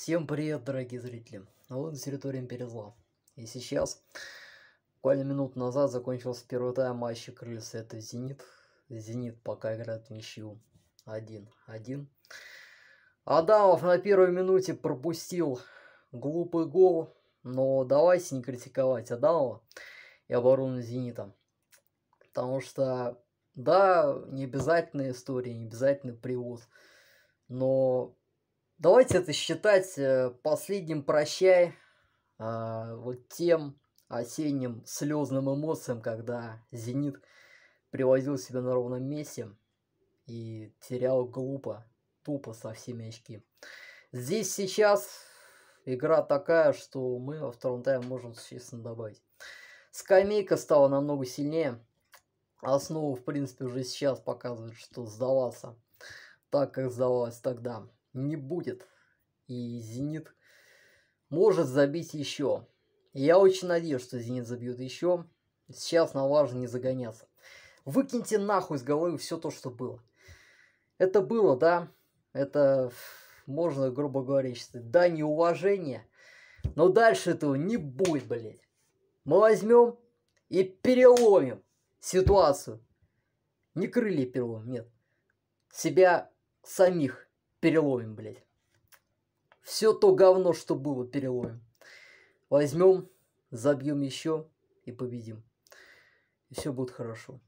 Всем привет, дорогие зрители! Вот на территории Перезла, И сейчас, буквально минут назад, закончился первый тайм матча Крыльев это Зенит. Зенит пока играет в ничью. один-один. Адамов на первой минуте пропустил глупый гол. Но давайте не критиковать Адамова и оборону Зенита. Потому что, да, не обязательная история, не обязательный привоз. Но Давайте это считать э, последним прощай а, вот тем осенним слезным эмоциям, когда «Зенит» привозил себя на ровном месте и терял глупо, тупо со всеми очки. Здесь сейчас игра такая, что мы во втором тайме можем существенно добавить. Скамейка стала намного сильнее. Основу, в принципе, уже сейчас показывает, что сдавался так, как сдавалась тогда не будет. И «Зенит» может забить еще. Я очень надеюсь, что «Зенит» забьет еще. Сейчас нам важно не загоняться. Выкиньте нахуй с головы все то, что было. Это было, да? Это можно, грубо говоря, считать. Да, неуважение. Но дальше этого не будет, блядь. Мы возьмем и переломим ситуацию. Не крылья перелом, нет. Себя самих переловим, блядь. Все то говно, что было, переловим. Возьмем, забьем еще и победим. И все будет хорошо.